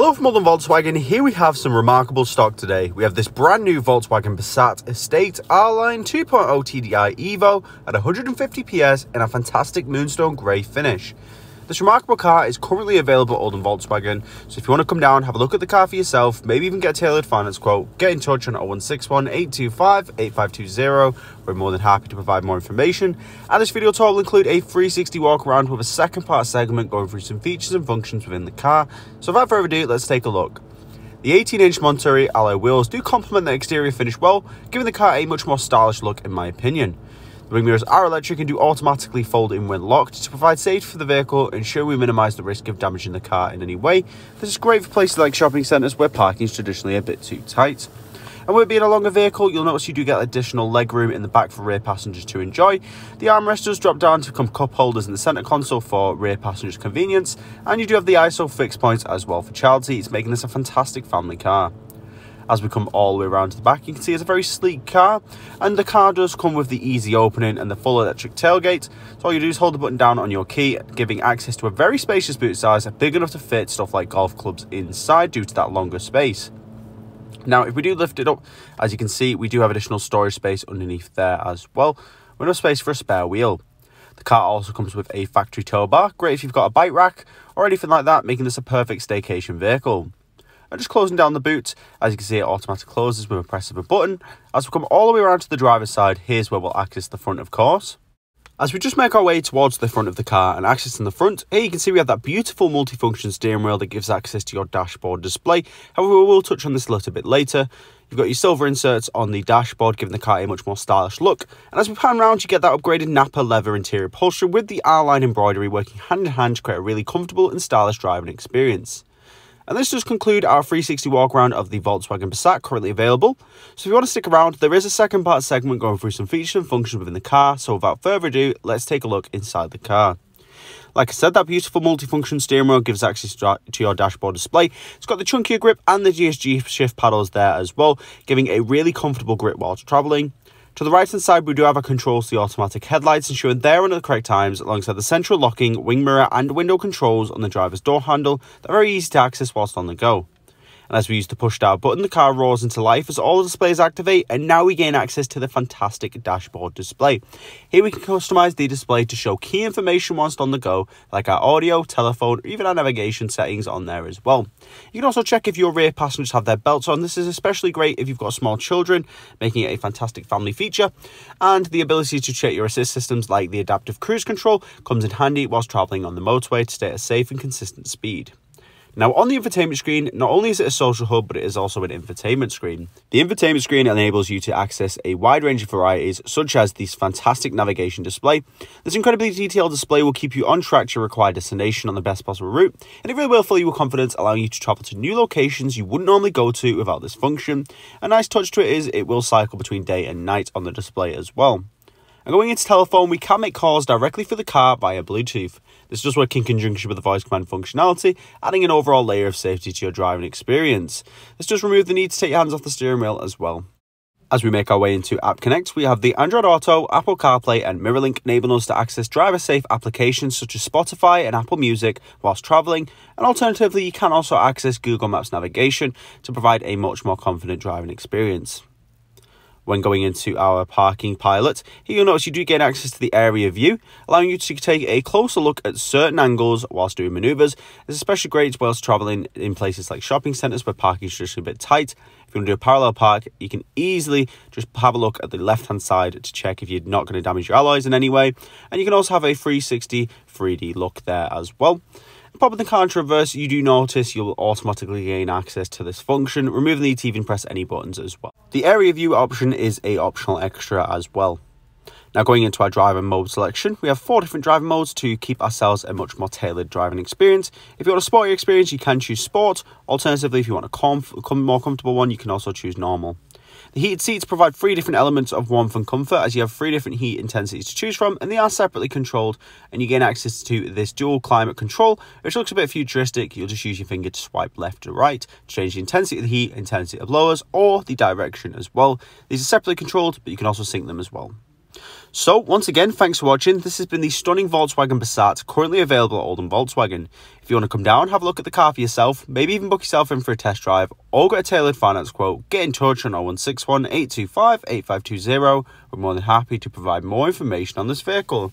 Hello from Modern Volkswagen, here we have some remarkable stock today. We have this brand new Volkswagen Passat Estate R-Line 2.0 TDI Evo at 150 PS in a fantastic Moonstone Grey finish. This remarkable car is currently available at Olden Volkswagen, so if you want to come down, have a look at the car for yourself, maybe even get a tailored finance quote, get in touch on 0161 825 8520. We're more than happy to provide more information. And this video tour will include a 360 walk around with a second part segment going through some features and functions within the car. So without further ado, let's take a look. The 18-inch Monterey alloy wheels do complement the exterior finish well, giving the car a much more stylish look in my opinion. The wing mirrors are electric and do automatically fold in when locked to provide safety for the vehicle and ensure we minimise the risk of damaging the car in any way. This is great for places like shopping centres where parking is traditionally a bit too tight. And with being a longer vehicle, you'll notice you do get additional legroom in the back for rear passengers to enjoy. The armrest does drop down to become cup holders in the centre console for rear passengers' convenience, and you do have the ISO fixed points as well for child seats, making this a fantastic family car as we come all the way around to the back. You can see it's a very sleek car and the car does come with the easy opening and the full electric tailgate. So all you do is hold the button down on your key, giving access to a very spacious boot size, big enough to fit stuff like golf clubs inside due to that longer space. Now, if we do lift it up, as you can see, we do have additional storage space underneath there as well, with enough space for a spare wheel. The car also comes with a factory tow bar, great if you've got a bike rack or anything like that, making this a perfect staycation vehicle and just closing down the boot. As you can see, it automatically closes with a press of a button. As we come all the way around to the driver's side, here's where we'll access the front of course. As we just make our way towards the front of the car and access in the front, here you can see we have that beautiful multifunction steering wheel that gives access to your dashboard display. However, we'll touch on this a little bit later. You've got your silver inserts on the dashboard, giving the car a much more stylish look. And as we pan round, you get that upgraded Napa leather interior upholstery with the R-line embroidery working hand in hand to create a really comfortable and stylish driving experience. And this does conclude our 360 walk around of the Volkswagen Passat currently available. So if you want to stick around, there is a second part segment going through some features and functions within the car. So without further ado, let's take a look inside the car. Like I said, that beautiful multifunction steering wheel gives access to your dashboard display. It's got the chunkier grip and the GSG shift paddles there as well, giving a really comfortable grip while travelling. To the right hand side, we do have our controls to the automatic headlights, ensuring they're on at the correct times, alongside the central locking, wing mirror, and window controls on the driver's door handle that are very easy to access whilst on the go. And as we use the push start button, the car roars into life as all the displays activate, and now we gain access to the fantastic dashboard display. Here we can customize the display to show key information whilst on the go, like our audio, telephone, or even our navigation settings on there as well. You can also check if your rear passengers have their belts on. This is especially great if you've got small children, making it a fantastic family feature. And the ability to check your assist systems like the adaptive cruise control comes in handy whilst traveling on the motorway to stay at a safe and consistent speed. Now on the infotainment screen, not only is it a social hub, but it is also an infotainment screen. The infotainment screen enables you to access a wide range of varieties, such as this fantastic navigation display. This incredibly detailed display will keep you on track to your required destination on the best possible route, and it really will fill you with confidence, allowing you to travel to new locations you wouldn't normally go to without this function. A nice touch to it is it will cycle between day and night on the display as well. And going into telephone, we can make calls directly for the car via Bluetooth. This does work in conjunction with the voice command functionality, adding an overall layer of safety to your driving experience. This does remove the need to take your hands off the steering wheel as well. As we make our way into App Connect, we have the Android Auto, Apple CarPlay, and MirrorLink enabling us to access driver safe applications such as Spotify and Apple Music whilst traveling. And alternatively, you can also access Google Maps navigation to provide a much more confident driving experience when going into our parking pilot. Here you'll notice you do gain access to the area view, allowing you to take a closer look at certain angles whilst doing manoeuvres. It's especially great whilst travelling in places like shopping centres where parking is just a bit tight. If you want to do a parallel park, you can easily just have a look at the left-hand side to check if you're not going to damage your allies in any way. And you can also have a 360 3D look there as well pop in the card reverse. you do notice you'll automatically gain access to this function. Remove the need to even press any buttons as well. The area view option is a optional extra as well. Now going into our driver mode selection, we have four different driver modes to keep ourselves a much more tailored driving experience. If you want a sporty experience, you can choose sport. Alternatively, if you want a comf more comfortable one, you can also choose normal. The heated seats provide three different elements of warmth and comfort as you have three different heat intensities to choose from and they are separately controlled and you gain access to this dual climate control which looks a bit futuristic. You'll just use your finger to swipe left or right to change the intensity of the heat, intensity of blowers or the direction as well. These are separately controlled but you can also sync them as well. So, once again, thanks for watching. This has been the stunning Volkswagen Passat, currently available at Oldham Volkswagen. If you want to come down, have a look at the car for yourself, maybe even book yourself in for a test drive, or get a tailored finance quote, get in touch on 0161 825 8520. We're more than happy to provide more information on this vehicle.